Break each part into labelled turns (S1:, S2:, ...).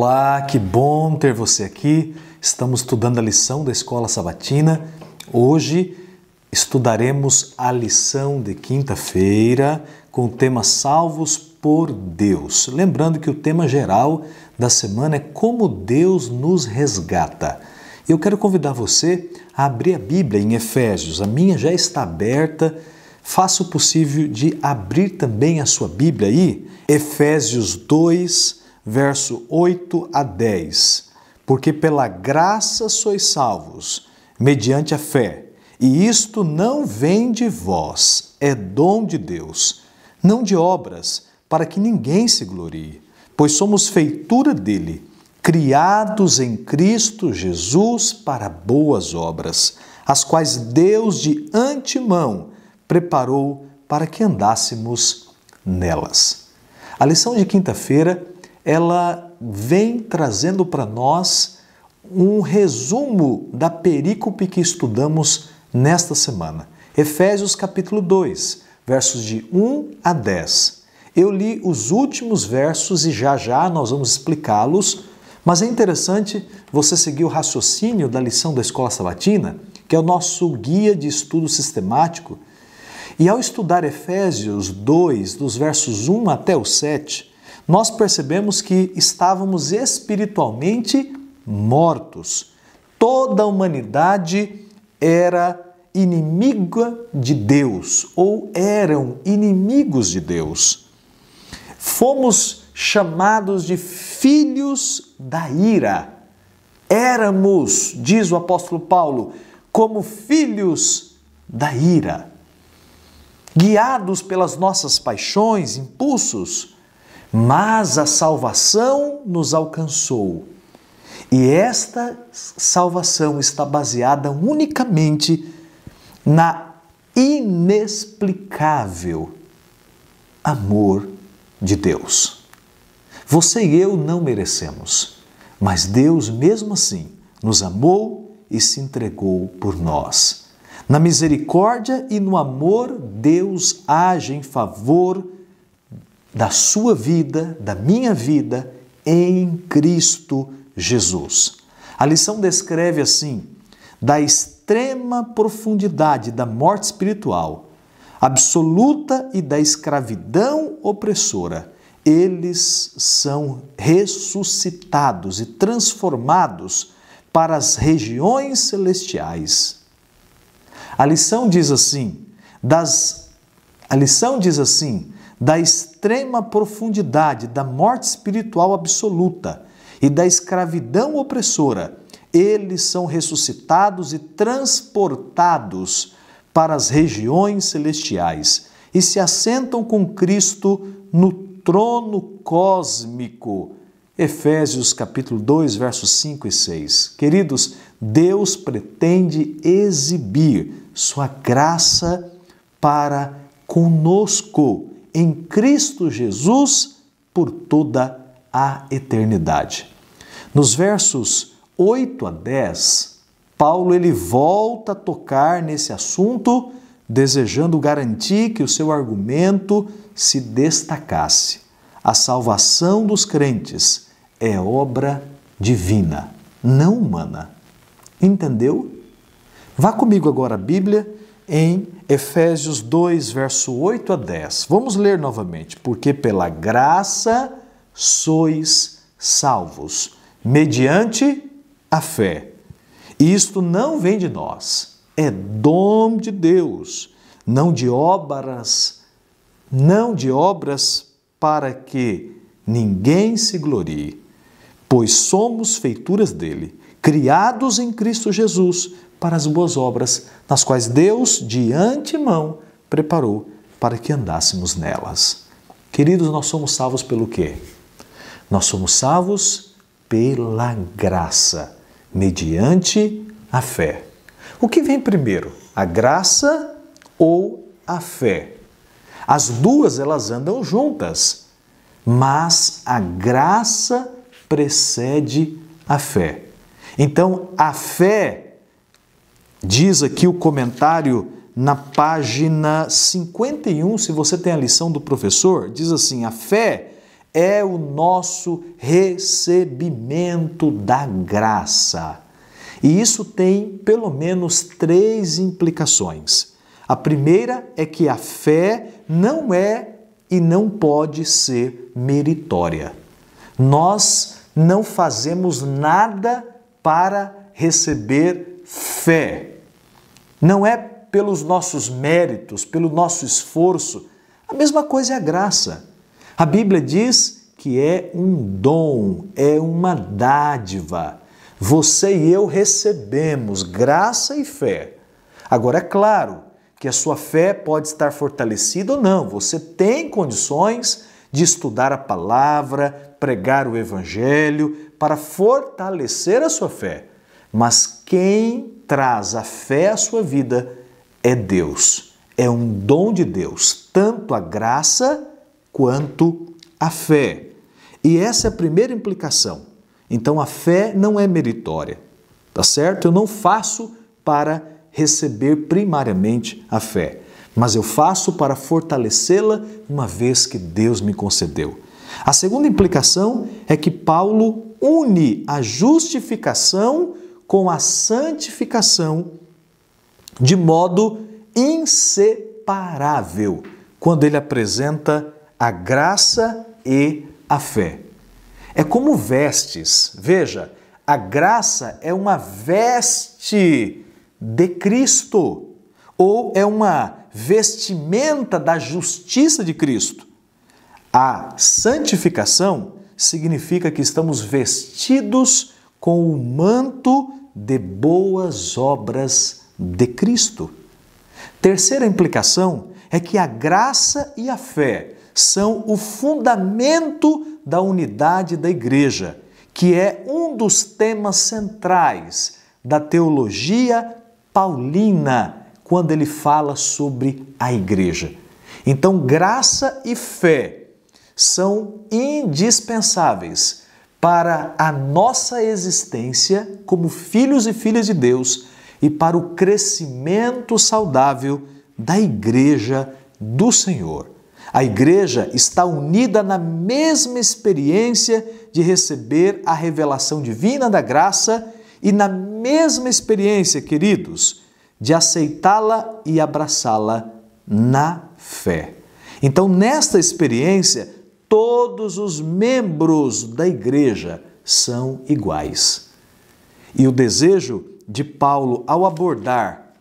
S1: Olá, que bom ter você aqui. Estamos estudando a lição da Escola Sabatina. Hoje estudaremos a lição de quinta-feira com o tema Salvos por Deus. Lembrando que o tema geral da semana é como Deus nos resgata. Eu quero convidar você a abrir a Bíblia em Efésios. A minha já está aberta. Faça o possível de abrir também a sua Bíblia aí. Efésios 2 verso 8 a 10. Porque pela graça sois salvos, mediante a fé. E isto não vem de vós, é dom de Deus, não de obras, para que ninguém se glorie, pois somos feitura dele, criados em Cristo Jesus para boas obras, as quais Deus de antemão preparou para que andássemos nelas. A lição de quinta-feira ela vem trazendo para nós um resumo da perícope que estudamos nesta semana. Efésios capítulo 2, versos de 1 a 10. Eu li os últimos versos e já já nós vamos explicá-los, mas é interessante você seguir o raciocínio da lição da Escola Sabatina, que é o nosso guia de estudo sistemático. E ao estudar Efésios 2, dos versos 1 até o 7, nós percebemos que estávamos espiritualmente mortos. Toda a humanidade era inimiga de Deus ou eram inimigos de Deus. Fomos chamados de filhos da ira. Éramos, diz o apóstolo Paulo, como filhos da ira, guiados pelas nossas paixões, impulsos, mas a salvação nos alcançou. E esta salvação está baseada unicamente na inexplicável amor de Deus. Você e eu não merecemos, mas Deus, mesmo assim, nos amou e se entregou por nós. Na misericórdia e no amor, Deus age em favor de da sua vida, da minha vida em Cristo Jesus. A lição descreve assim: da extrema profundidade da morte espiritual, absoluta e da escravidão opressora, eles são ressuscitados e transformados para as regiões celestiais. A lição diz assim: das a lição diz assim: da extrema profundidade da morte espiritual absoluta e da escravidão opressora, eles são ressuscitados e transportados para as regiões celestiais e se assentam com Cristo no trono cósmico. Efésios capítulo 2, versos 5 e 6. Queridos, Deus pretende exibir sua graça para conosco em Cristo Jesus por toda a eternidade. Nos versos 8 a 10, Paulo ele volta a tocar nesse assunto, desejando garantir que o seu argumento se destacasse. A salvação dos crentes é obra divina, não humana. Entendeu? Vá comigo agora à Bíblia em Efésios 2, verso 8 a 10. Vamos ler novamente. Porque pela graça sois salvos, mediante a fé. E isto não vem de nós, é dom de Deus, não de obras, não de obras para que ninguém se glorie, pois somos feituras dele, criados em Cristo Jesus para as boas obras, nas quais Deus de antemão preparou para que andássemos nelas. Queridos, nós somos salvos pelo quê? Nós somos salvos pela graça, mediante a fé. O que vem primeiro, a graça ou a fé? As duas elas andam juntas, mas a graça precede a fé. Então, a fé Diz aqui o comentário na página 51, se você tem a lição do professor, diz assim: a fé é o nosso recebimento da graça. E isso tem pelo menos três implicações. A primeira é que a fé não é e não pode ser meritória. Nós não fazemos nada para receber fé. Não é pelos nossos méritos, pelo nosso esforço. A mesma coisa é a graça. A Bíblia diz que é um dom, é uma dádiva. Você e eu recebemos graça e fé. Agora, é claro que a sua fé pode estar fortalecida ou não, você tem condições de estudar a palavra, pregar o evangelho, para fortalecer a sua fé. Mas quem traz a fé à sua vida é Deus. É um dom de Deus, tanto a graça quanto a fé. E essa é a primeira implicação. Então a fé não é meritória, tá certo? Eu não faço para receber primariamente a fé, mas eu faço para fortalecê-la uma vez que Deus me concedeu. A segunda implicação é que Paulo une a justificação com a santificação de modo inseparável, quando ele apresenta a graça e a fé. É como vestes. Veja, a graça é uma veste de Cristo, ou é uma vestimenta da justiça de Cristo. A santificação significa que estamos vestidos com o manto de boas obras de Cristo. Terceira implicação é que a graça e a fé são o fundamento da unidade da igreja, que é um dos temas centrais da teologia paulina quando ele fala sobre a igreja. Então, graça e fé são indispensáveis para a nossa existência como filhos e filhas de Deus e para o crescimento saudável da Igreja do Senhor. A Igreja está unida na mesma experiência de receber a revelação divina da graça e na mesma experiência, queridos, de aceitá-la e abraçá-la na fé. Então, nesta experiência, todos os membros da igreja são iguais. E o desejo de Paulo ao abordar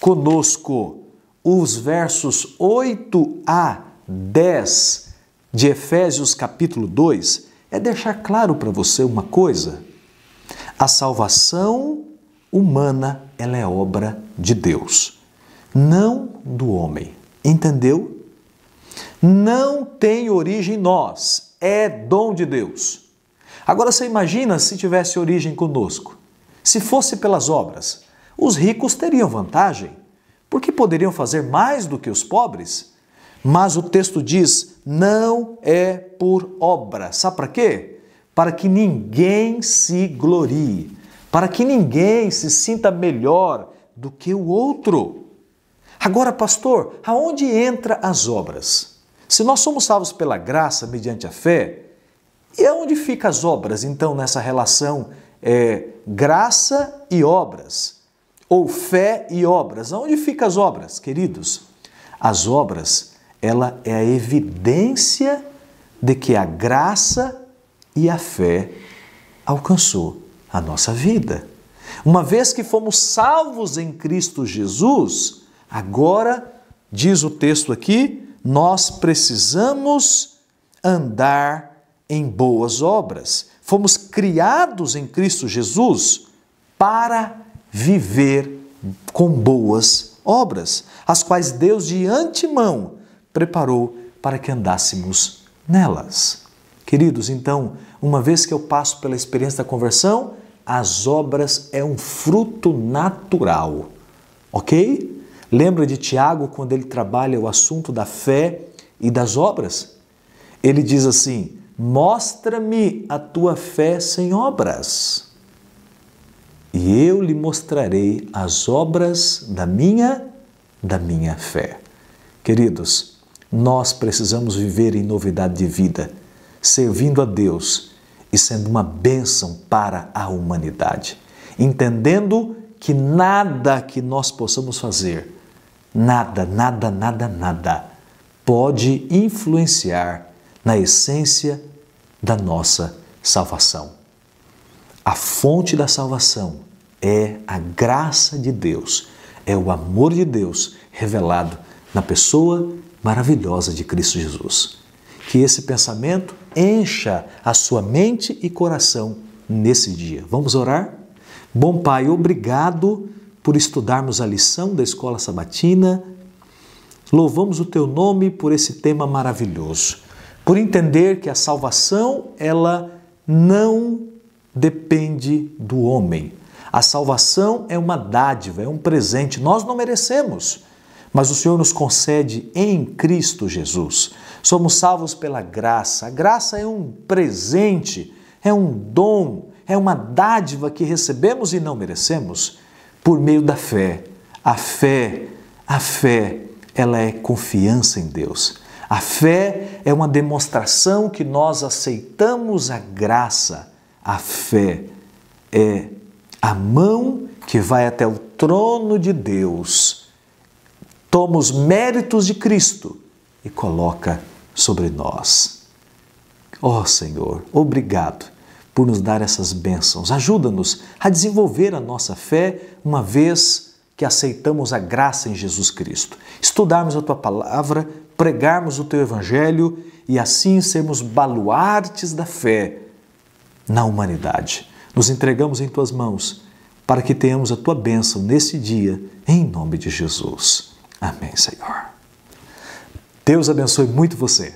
S1: conosco os versos 8 a 10 de Efésios capítulo 2 é deixar claro para você uma coisa. A salvação humana, ela é obra de Deus, não do homem. Entendeu? não tem origem em nós, é dom de Deus. Agora você imagina se tivesse origem conosco. Se fosse pelas obras, os ricos teriam vantagem, porque poderiam fazer mais do que os pobres. Mas o texto diz: não é por obra. Sabe para quê? Para que ninguém se glorie, para que ninguém se sinta melhor do que o outro. Agora, pastor, aonde entra as obras? Se nós somos salvos pela graça, mediante a fé, e aonde é ficam as obras, então, nessa relação é, graça e obras? Ou fé e obras? aonde ficam as obras, queridos? As obras, ela é a evidência de que a graça e a fé alcançou a nossa vida. Uma vez que fomos salvos em Cristo Jesus, agora, diz o texto aqui, nós precisamos andar em boas obras. Fomos criados em Cristo Jesus para viver com boas obras, as quais Deus de antemão preparou para que andássemos nelas. Queridos, então, uma vez que eu passo pela experiência da conversão, as obras é um fruto natural, ok? Lembra de Tiago quando ele trabalha o assunto da fé e das obras? Ele diz assim: Mostra-me a tua fé sem obras, e eu lhe mostrarei as obras da minha da minha fé. Queridos, nós precisamos viver em novidade de vida, servindo a Deus e sendo uma bênção para a humanidade, entendendo que nada que nós possamos fazer nada, nada, nada, nada pode influenciar na essência da nossa salvação. A fonte da salvação é a graça de Deus, é o amor de Deus revelado na pessoa maravilhosa de Cristo Jesus. Que esse pensamento encha a sua mente e coração nesse dia. Vamos orar? Bom Pai, obrigado por estudarmos a lição da escola sabatina. Louvamos o teu nome por esse tema maravilhoso, por entender que a salvação ela não depende do homem. A salvação é uma dádiva, é um presente. Nós não merecemos, mas o Senhor nos concede em Cristo Jesus. Somos salvos pela graça. A graça é um presente, é um dom, é uma dádiva que recebemos e não merecemos por meio da fé. A fé, a fé, ela é confiança em Deus. A fé é uma demonstração que nós aceitamos a graça. A fé é a mão que vai até o trono de Deus, toma os méritos de Cristo e coloca sobre nós. Ó oh, Senhor, obrigado por nos dar essas bênçãos. Ajuda-nos a desenvolver a nossa fé uma vez que aceitamos a graça em Jesus Cristo. Estudarmos a tua palavra, pregarmos o teu evangelho e assim sermos baluartes da fé na humanidade. Nos entregamos em tuas mãos para que tenhamos a tua bênção nesse dia, em nome de Jesus. Amém, Senhor. Deus abençoe muito você.